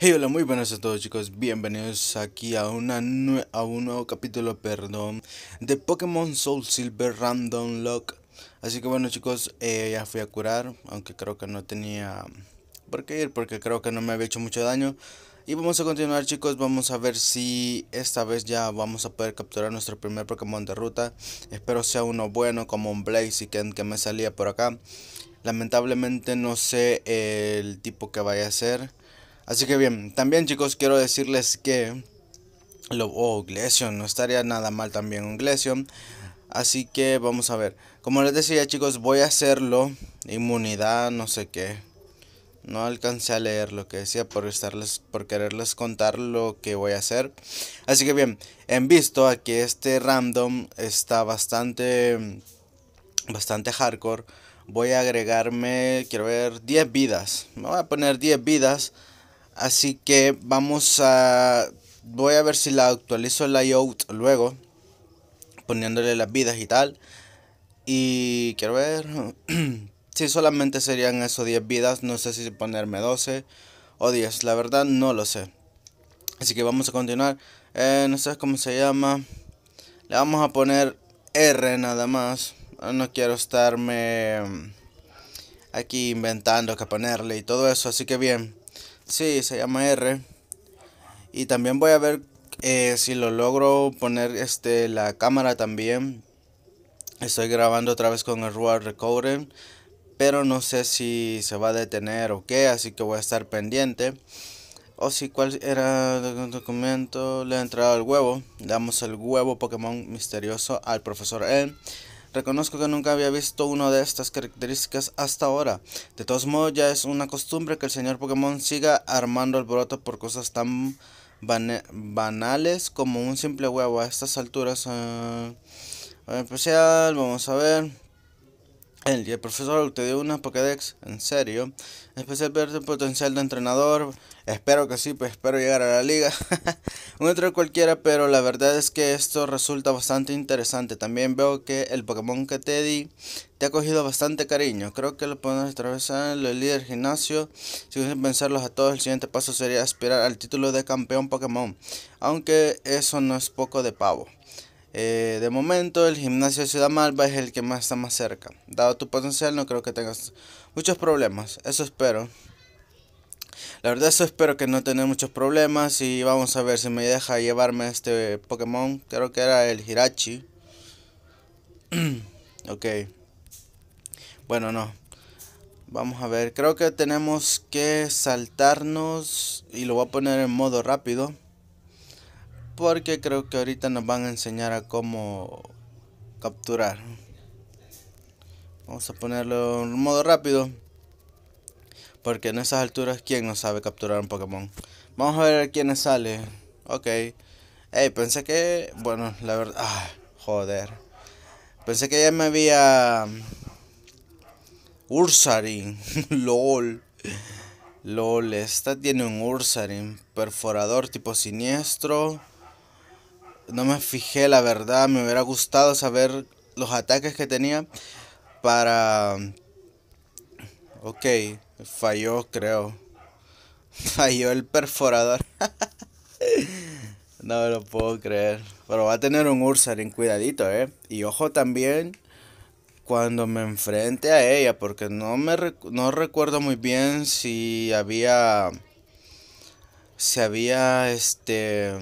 Hey, hola, muy buenas a todos chicos, bienvenidos aquí a, una a un nuevo capítulo, perdón, de Pokémon Soul Silver Random Lock. Así que bueno chicos, eh, ya fui a curar, aunque creo que no tenía mm, por qué ir, porque creo que no me había hecho mucho daño. Y vamos a continuar chicos, vamos a ver si esta vez ya vamos a poder capturar nuestro primer Pokémon de ruta. Espero sea uno bueno como un Blaziken que me salía por acá. Lamentablemente no sé el tipo que vaya a ser. Así que bien, también chicos quiero decirles que... Lo, oh, Glesion, no estaría nada mal también un Glesion. Así que vamos a ver. Como les decía chicos, voy a hacerlo. Inmunidad, no sé qué. No alcancé a leer lo que decía por, estarles, por quererles contar lo que voy a hacer. Así que bien, en visto a que este random está bastante, bastante hardcore. Voy a agregarme, quiero ver, 10 vidas. Me voy a poner 10 vidas. Así que vamos a... Voy a ver si la actualizo el layout luego. Poniéndole las vidas y tal. Y quiero ver... si solamente serían esos 10 vidas. No sé si ponerme 12 o 10. La verdad no lo sé. Así que vamos a continuar. Eh, no sé cómo se llama. Le vamos a poner R nada más. Ah, no quiero estarme aquí inventando que ponerle y todo eso. Así que bien. Sí, se llama R. Y también voy a ver eh, si lo logro poner este, la cámara también. Estoy grabando otra vez con el world recording Pero no sé si se va a detener o qué, así que voy a estar pendiente. O si cuál era el documento, le he entrado el huevo. damos el huevo Pokémon misterioso al profesor N. Reconozco que nunca había visto una de estas características hasta ahora. De todos modos, ya es una costumbre que el señor Pokémon siga armando el broto por cosas tan banales como un simple huevo a estas alturas. Eh, especial, vamos a ver y el profesor te dio una Pokédex, en serio. Especial ver el potencial de entrenador. Espero que sí, pues espero llegar a la liga. Un entrenador cualquiera, pero la verdad es que esto resulta bastante interesante. También veo que el Pokémon que te di te ha cogido bastante cariño. Creo que lo podemos atravesar en el líder gimnasio. Si quieren pensarlos a todos, el siguiente paso sería aspirar al título de campeón Pokémon. Aunque eso no es poco de pavo. Eh, de momento, el gimnasio de Ciudad Malva es el que más está más cerca. Dado tu potencial, no creo que tengas muchos problemas. Eso espero. La verdad, eso espero que no tener muchos problemas. Y vamos a ver si me deja llevarme este Pokémon. Creo que era el Hirachi. ok. Bueno, no. Vamos a ver. Creo que tenemos que saltarnos. Y lo voy a poner en modo rápido porque creo que ahorita nos van a enseñar a cómo capturar. Vamos a ponerlo en modo rápido. Porque en esas alturas, ¿quién no sabe capturar un Pokémon? Vamos a ver quiénes sale. Ok. Ey, pensé que... Bueno, la verdad... Ah, joder. Pensé que ya me había... Mm, Ursarin. LOL. LOL, esta tiene un Ursarin. Perforador tipo siniestro no me fijé, la verdad, me hubiera gustado saber los ataques que tenía para... Ok, falló creo. Falló el perforador. no lo puedo creer. Pero va a tener un Ursaring, cuidadito, eh. Y ojo también cuando me enfrente a ella, porque no, me no recuerdo muy bien si había... Si había este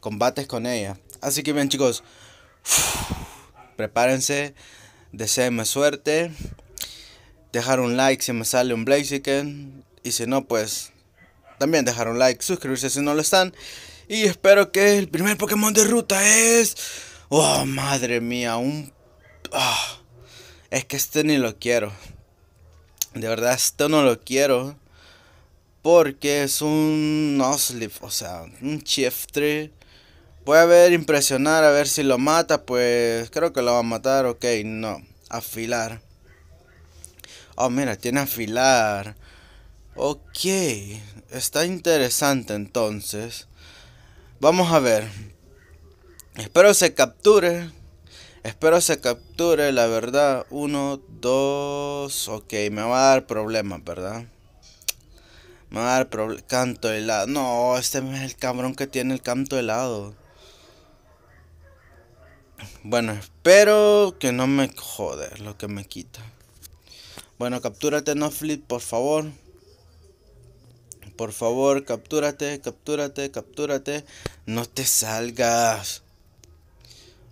combates con ella. Así que bien chicos, prepárense, deseenme suerte, dejar un like si me sale un Blaziken y si no pues también dejar un like, suscribirse si no lo están y espero que el primer Pokémon de ruta es... Oh, madre mía, un... Ah, es que este ni lo quiero. De verdad, esto no lo quiero. Porque es un Noslip, o sea, un tree. Voy a ver, impresionar, a ver si lo mata, pues creo que lo va a matar, ok, no. Afilar. Oh, mira, tiene afilar. Ok, está interesante entonces. Vamos a ver. Espero se capture. Espero se capture, la verdad. Uno, dos. Ok, me va a dar problemas, ¿verdad? Me va a dar problemas. Canto helado. No, este es el cabrón que tiene el canto helado. Bueno, espero que no me jode lo que me quita. Bueno, captúrate, no flip, por favor. Por favor, captúrate, captúrate, captúrate. No te salgas.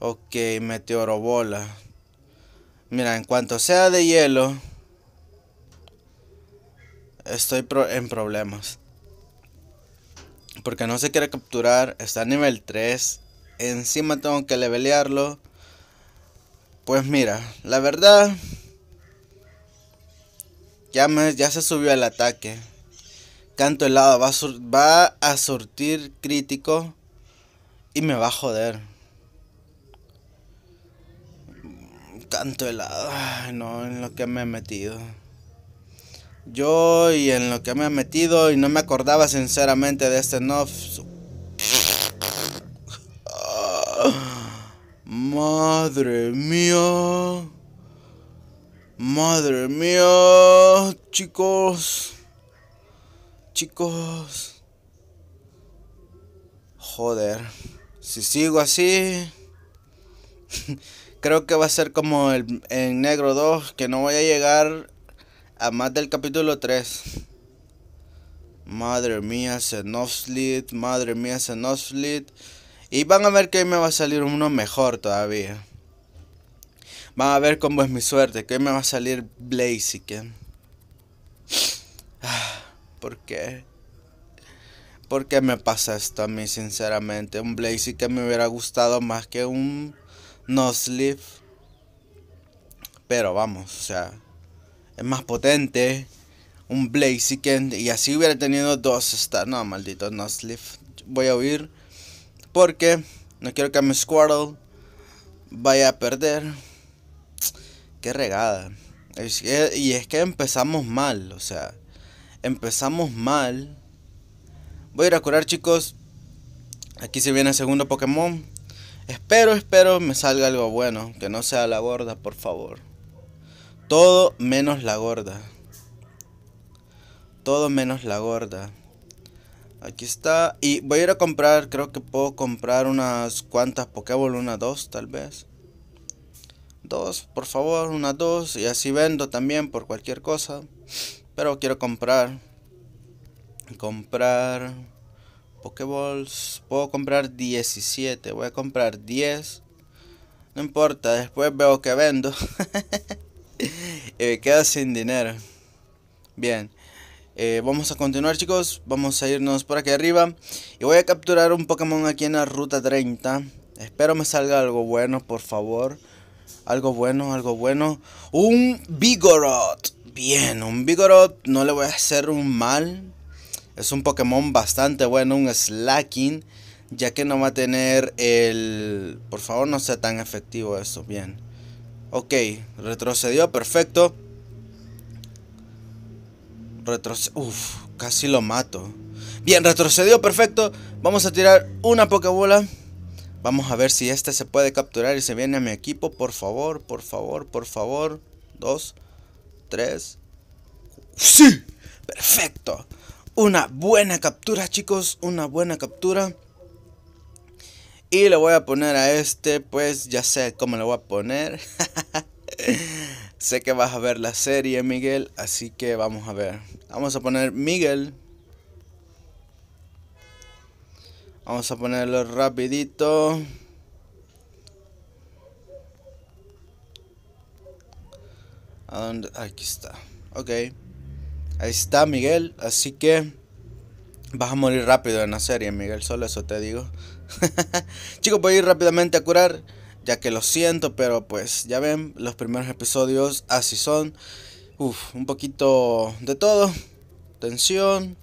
Ok, bola Mira, en cuanto sea de hielo, estoy en problemas. Porque no se quiere capturar. Está a nivel 3 encima tengo que levelearlo. Pues mira, la verdad ya, me, ya se subió el ataque. Canto helado va a, va a surtir crítico y me va a joder. Canto helado, ay, no, en lo que me he metido. Yo y en lo que me he metido y no me acordaba sinceramente de este no Madre mía. Madre mía. Chicos. Chicos. Joder. Si sigo así. creo que va a ser como el, en Negro 2, que no voy a llegar a más del capítulo 3. Madre mía, Zenoslit madre mía, Zenoslit y van a ver que hoy me va a salir uno mejor todavía. Van a ver cómo es mi suerte, que hoy me va a salir Blaziken. Ah, ¿Por qué? ¿Por qué me pasa esto a mí, sinceramente? Un Blaziken me hubiera gustado más que un Nosleaf. Pero vamos, o sea, es más potente. Un Blaziken y así hubiera tenido dos stars. No, maldito Nosleaf. Voy a huir. Porque no quiero que mi Squirtle vaya a perder. Qué regada. y es que empezamos mal, o sea, empezamos mal. Voy a ir a curar, chicos. Aquí se viene el segundo Pokémon. Espero, espero me salga algo bueno. Que no sea la gorda, por favor. Todo menos la gorda. Todo menos la gorda. Aquí está. Y voy a ir a comprar, creo que puedo comprar unas cuantas Pokéball, una dos tal vez. Dos, por favor, una dos. Y así vendo también por cualquier cosa. Pero quiero comprar. Comprar Pokéballs. Puedo comprar 17. Voy a comprar 10. No importa, después veo que vendo. y me quedo sin dinero. Bien. Eh, vamos a continuar chicos, vamos a irnos por aquí arriba Y voy a capturar un Pokémon aquí en la ruta 30 Espero me salga algo bueno, por favor Algo bueno, algo bueno Un Vigoroth Bien, un Vigoroth no le voy a hacer un mal Es un Pokémon bastante bueno, un Slacking Ya que no va a tener el... Por favor no sea tan efectivo eso, bien Ok, retrocedió, perfecto retrocedió. casi lo mato. Bien, retrocedió, perfecto. Vamos a tirar una bola. Vamos a ver si este se puede capturar y se viene a mi equipo. Por favor, por favor, por favor. Dos, tres. ¡Sí! ¡Perfecto! Una buena captura, chicos. Una buena captura. Y le voy a poner a este, pues ya sé cómo le voy a poner. Sé que vas a ver la serie, Miguel, así que vamos a ver. Vamos a poner Miguel. Vamos a ponerlo rapidito. Aquí está. Ok. Ahí está Miguel. Así que vas a morir rápido en la serie, Miguel. Solo eso te digo. Chicos, voy a ir rápidamente a curar ya que lo siento, pero pues ya ven, los primeros episodios así son. Uf, un poquito de todo, tensión.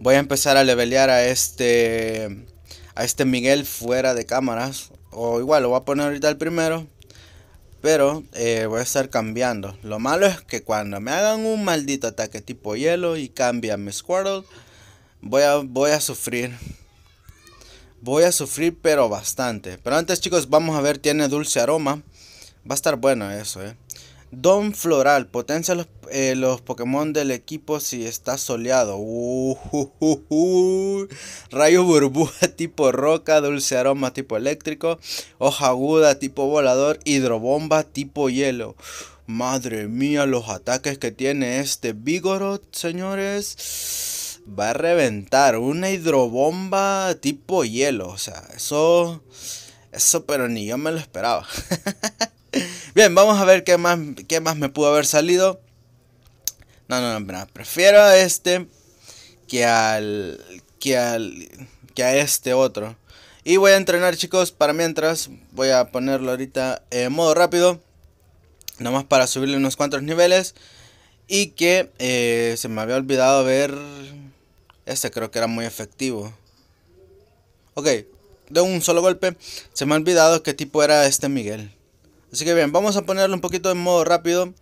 Voy a empezar a levelear a este a este Miguel fuera de cámaras, o igual lo voy a poner ahorita el primero. Pero eh, voy a estar cambiando. Lo malo es que cuando me hagan un maldito ataque tipo hielo y cambien mi Squirtle, voy a, voy a sufrir. Voy a sufrir pero bastante. Pero antes chicos, vamos a ver, tiene dulce aroma. Va a estar bueno eso, eh. Don Floral, potencia los, eh, Pokémon del equipo si está soleado. Rayo burbuja tipo roca, dulce aroma tipo eléctrico, hoja aguda tipo volador, hidrobomba tipo hielo. Madre mía, los ataques que tiene este Vigoroth señores va a reventar una hidrobomba tipo hielo. O sea, eso. Eso, pero ni yo me lo esperaba. Bien, vamos a ver qué más, qué más me pudo haber salido. No, no, no, prefiero a este que al. que al. que a este otro. Y voy a entrenar, chicos, para mientras. Voy a ponerlo ahorita en modo rápido. Nomás para subirle unos cuantos niveles. Y que eh, se me había olvidado ver este creo que era muy efectivo. Ok, de un solo golpe se me ha olvidado qué tipo era este Miguel. Así que bien, vamos a ponerlo un poquito en modo rápido.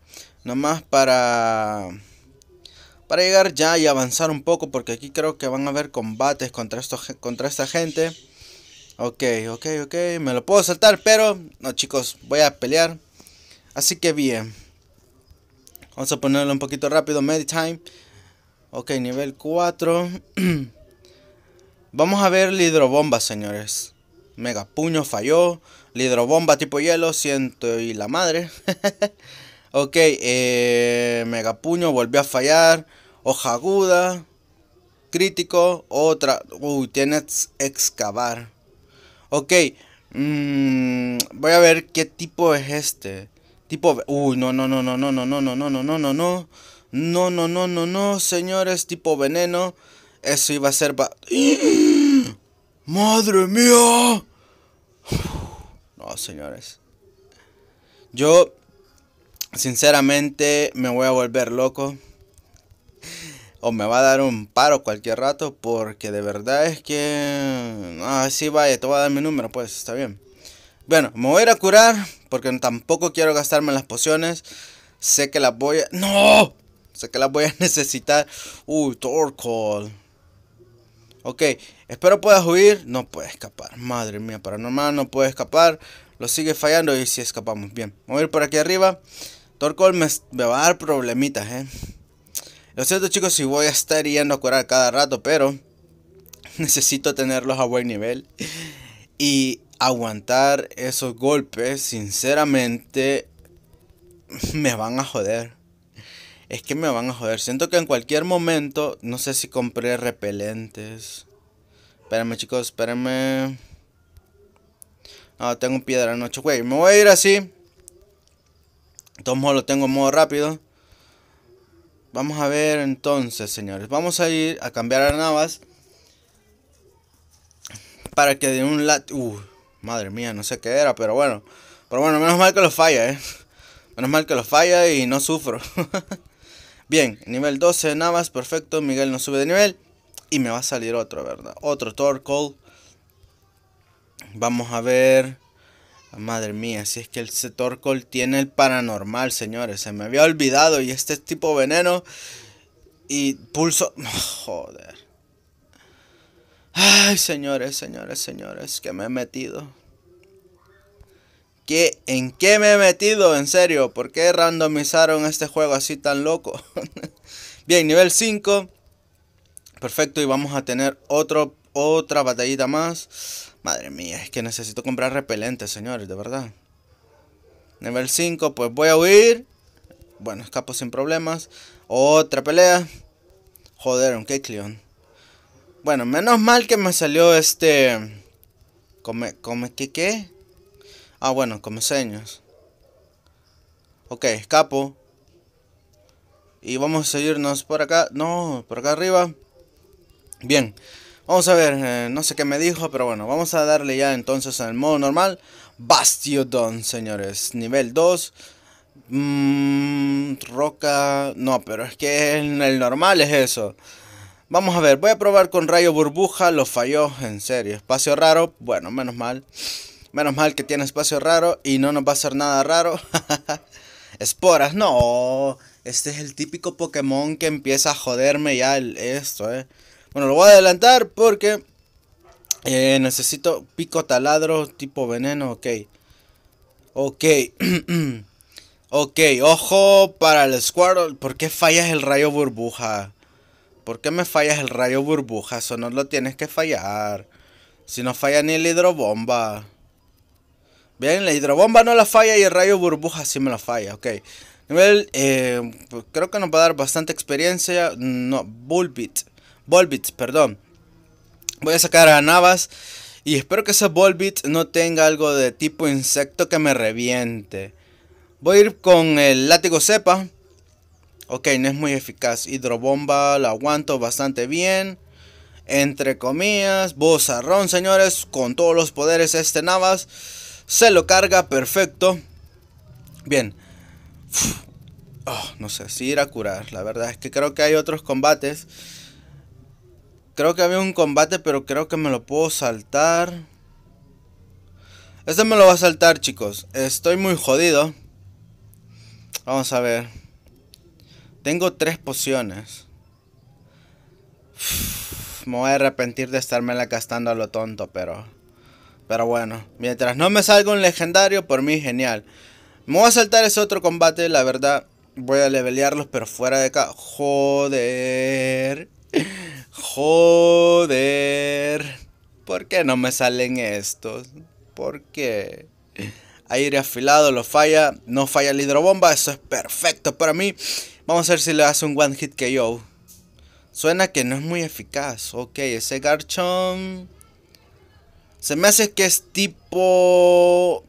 Nomás para... Para llegar ya y avanzar un poco porque aquí creo que van a haber combates contra, contra esta gente. Ok, ok, ok, me lo puedo saltar, pero no chicos, voy a pelear. Así que bien. Vamos a ponerlo un poquito rápido, Meditime. Ok, nivel 4. Vamos a ver la hidrobomba, señores. Mega puño falló. Lidrobomba hidrobomba tipo hielo, siento y la madre. ok, eh, mega puño volvió a fallar. Hoja aguda. Crítico. Otra. Uy, tienes excavar. Ok. voy a ver qué tipo es este. Tipo... Uy, no, no, no, no, no, no, no, no, no, no, no, no, no. No, no, no, no, no, señores, tipo veneno. Eso iba a ser... ¡Madre mía! No, señores. Yo, sinceramente, me voy a volver loco. O me va a dar un paro cualquier rato. Porque de verdad es que... Ah, sí, vaya, te voy a dar mi número, pues, está bien. Bueno, me voy a ir a curar. Porque tampoco quiero gastarme las pociones. Sé que las voy a... ¡No! O sea que las voy a necesitar. Uy, Torkoal. Ok, espero puedas huir. No puede escapar. Madre mía, paranormal no puede escapar. Lo sigue fallando y si escapamos. Bien, vamos a ir por aquí arriba. Torkoal me, va a dar problemitas, eh. Lo cierto chicos si voy a estar yendo a curar cada rato, pero necesito tenerlos a buen nivel. Y aguantar esos golpes, sinceramente, me van a joder. Es que me van a joder. Siento que en cualquier momento, no sé si compré repelentes. Espérenme, chicos, espérenme. No, tengo piedra noche, güey. Me voy a ir así. Tomo lo tengo en modo rápido. Vamos a ver entonces, señores. Vamos a ir a cambiar a Navas. Para que de un lat... Uh, madre mía, no sé qué era, pero bueno. Pero bueno, menos mal que lo falla, eh. Menos mal que lo falla y no sufro. Bien, nivel 12 Navas, perfecto. Miguel no sube de nivel. Y me va a salir otro, ¿verdad? Otro Torkoal. Vamos a ver. Madre mía, si es que el Torkoal tiene el paranormal, señores. Se me había olvidado. Y este tipo veneno. Y pulso. Oh, joder. Ay, señores, señores, señores. Que me he metido. ¿En qué me he metido? En serio, ¿por qué randomizaron este juego así tan loco? Bien, nivel 5. Perfecto, y vamos a tener otro, otra batallita más. Madre mía, es que necesito comprar repelente, señores, de verdad. Nivel 5, pues voy a huir. Bueno, escapo sin problemas. Otra pelea. Joder, un Kecleon. Bueno, menos mal que me salió este... Come, come, ¿qué, qué? Ah, bueno, como seños Ok, escapo. Y vamos a seguirnos por acá. No, por acá arriba. Bien. Vamos a ver, eh, no sé qué me dijo, pero bueno, vamos a darle ya entonces al modo normal. Bastiodon, señores. Nivel 2. Mm, roca... No, pero es que en el normal es eso. Vamos a ver, voy a probar con rayo burbuja. Lo falló, en serio. Espacio raro. Bueno, menos mal. Menos mal que tiene espacio raro y no nos va a hacer nada raro. Esporas, no. Este es el típico Pokémon que empieza a joderme ya esto, eh. Bueno, lo voy a adelantar porque eh, necesito pico taladro tipo veneno, ok. Ok. ok, ojo para el Squirtle. ¿Por qué fallas el rayo burbuja? ¿Por qué me fallas el rayo burbuja? Eso no lo tienes que fallar. Si no falla ni el hidrobomba. Bien, la hidrobomba no la falla y el rayo burbuja sí me la falla, ok. Nivel, eh, pues, creo que nos va a dar bastante experiencia. No, bulbit, bulbit, perdón. Voy a sacar a Navas. Y espero que ese bulbit no tenga algo de tipo insecto que me reviente. Voy a ir con el látigo cepa. Ok, no es muy eficaz. Hidrobomba la aguanto bastante bien. Entre comillas, bozarrón, señores. Con todos los poderes este Navas. Se lo carga, perfecto. Bien. Ah, no sé si ir a curar. La verdad es que creo que hay otros combates. Creo que había un combate, pero creo que me lo puedo saltar. Este me lo va a saltar, chicos. Estoy muy jodido. Vamos a ver. Tengo tres pociones. me voy a arrepentir de estarme la gastando a lo tonto, pero... Pero bueno, mientras no me salga un legendario, por mí genial. Me voy a saltar ese otro combate, la verdad. Voy a levelearlos, pero fuera de acá. Joder. Joder. ¿Por qué no me salen estos? ¿Por qué? Aire afilado, lo falla. No falla la hidrobomba. Eso es perfecto para mí. Vamos a ver si le hace un one hit KO. Suena que no es muy eficaz. Ok, ese Garchomp se me hace que es tipo...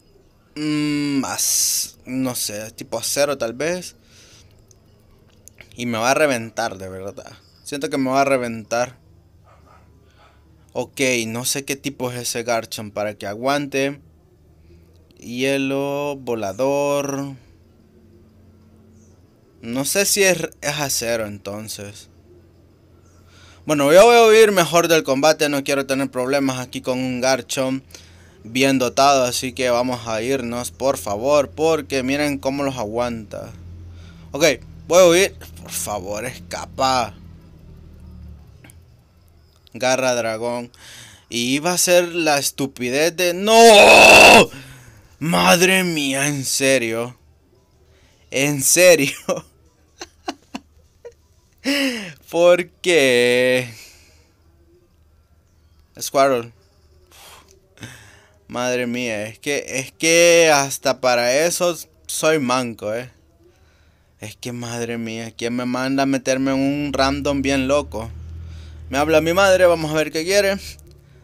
más... Mm, no sé, tipo acero tal vez. Y me va a reventar, de verdad. Siento que me va a reventar. Ok, no sé qué tipo es ese Garchomp para que aguante. Hielo, volador. No sé si es acero entonces. Bueno, yo voy a huir mejor del combate, no quiero tener problemas aquí con un Garchomp bien dotado, así que vamos a irnos, por favor, porque miren cómo los aguanta. Ok, voy a huir, por favor, escapa. Garra dragón. Y iba a ser la estupidez de... ¡No! Madre mía, en serio. En serio. Porque... Squirrel. Madre mía, es que, es que hasta para eso soy manco, eh. Es que madre mía, ¿quién me manda a meterme en un random bien loco? Me habla mi madre, vamos a ver qué quiere.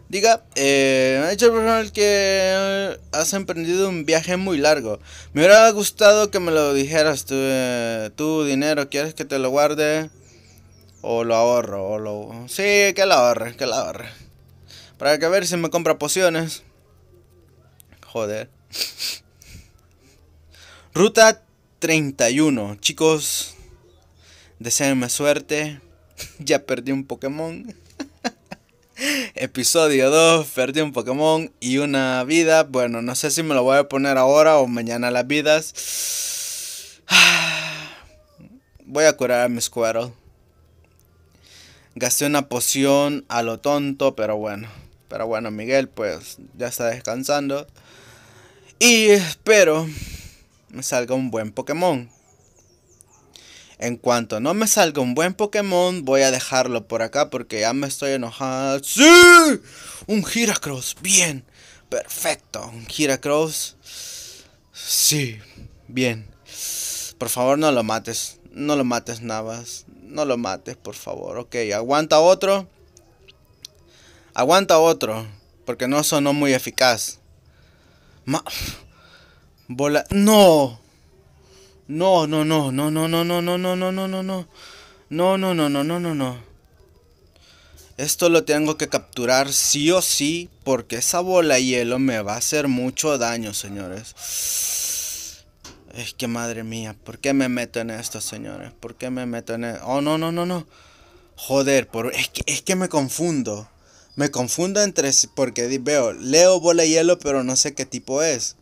Diga, eh, ha dicho el personal que eh, has emprendido un viaje muy largo. Me hubiera gustado que me lo dijeras tú, eh, tu dinero, ¿quieres que te lo guarde? O lo ahorro, o lo... Sí, que lo ahorre, que lo ahorre. Para que a ver si me compra pociones. Joder. Ruta 31. Chicos, deseenme suerte. ya perdí un Pokémon. Episodio 2, perdí un Pokémon y una vida. Bueno, no sé si me lo voy a poner ahora o mañana las vidas. Voy a curar a mi Squirtle gasté una poción a lo tonto, pero bueno. Pero bueno, Miguel pues ya está descansando. Y espero me salga un buen Pokémon. En cuanto no me salga un buen Pokémon, voy a dejarlo por acá porque ya me estoy Enojando, ¡Sí! Un Giracross, bien. Perfecto, un Giracross. Sí, bien. Por favor, no lo mates. No lo mates, Navas no lo mates, por favor. Ok, aguanta otro. Aguanta otro. Porque no sonó muy eficaz. Bola. No. No, no, no, no, no, no, no, no, no, no, no, no, no. No, no, no, no, no, no, no. Esto lo tengo que capturar sí o sí. Porque esa bola de hielo me va a hacer mucho daño, señores. Es que madre mía, ¿por qué me meto en esto, señores? ¿Por qué me meto en esto? Oh, no, no, no, no. Joder, por... es, que, es que me confundo. Me confundo entre... Porque veo, leo bola y hielo, pero no sé qué tipo es.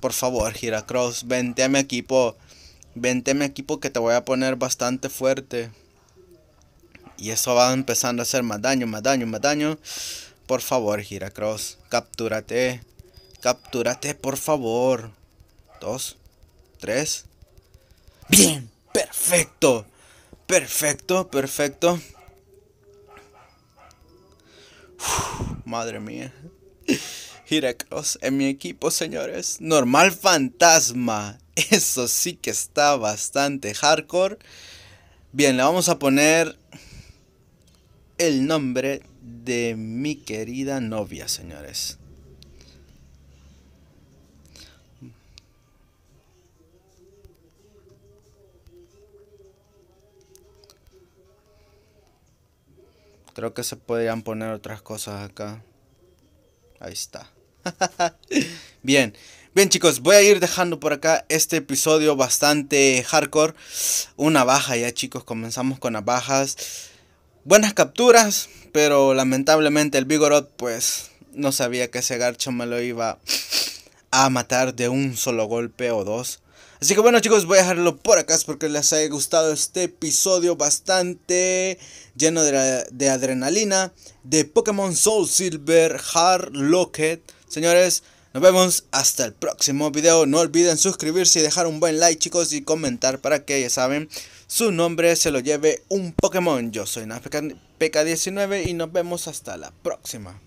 Por favor, Giracross, vente a mi equipo. Vente a mi equipo que te voy a poner bastante fuerte. Y eso va empezando a hacer más daño, más daño, más daño. Por favor, Giracross, captúrate. Captúrate, por favor dos, tres. Bien, perfecto. Perfecto, perfecto. madre mía. Giracross en mi equipo, señores. Normal fantasma. Eso sí que está bastante hardcore. Bien, le vamos a poner el nombre de mi querida novia, señores. Creo que se podrían poner otras cosas acá. Ahí está. Bien. Bien chicos, voy a ir dejando por acá este episodio bastante hardcore. Una baja ya chicos, comenzamos con las bajas. Buenas capturas, pero lamentablemente el Vigoroth pues no sabía que ese garcho me lo iba a matar de un solo golpe o dos. Así que bueno chicos, voy a dejarlo por acá. porque les haya gustado este episodio bastante lleno de, de adrenalina. De Pokémon Soul Silver Hard Locket. Señores, nos vemos hasta el próximo video. No olviden suscribirse y dejar un buen like chicos y comentar para que ya saben su nombre se lo lleve un Pokémon. Yo soy PK 19 y nos vemos hasta la próxima.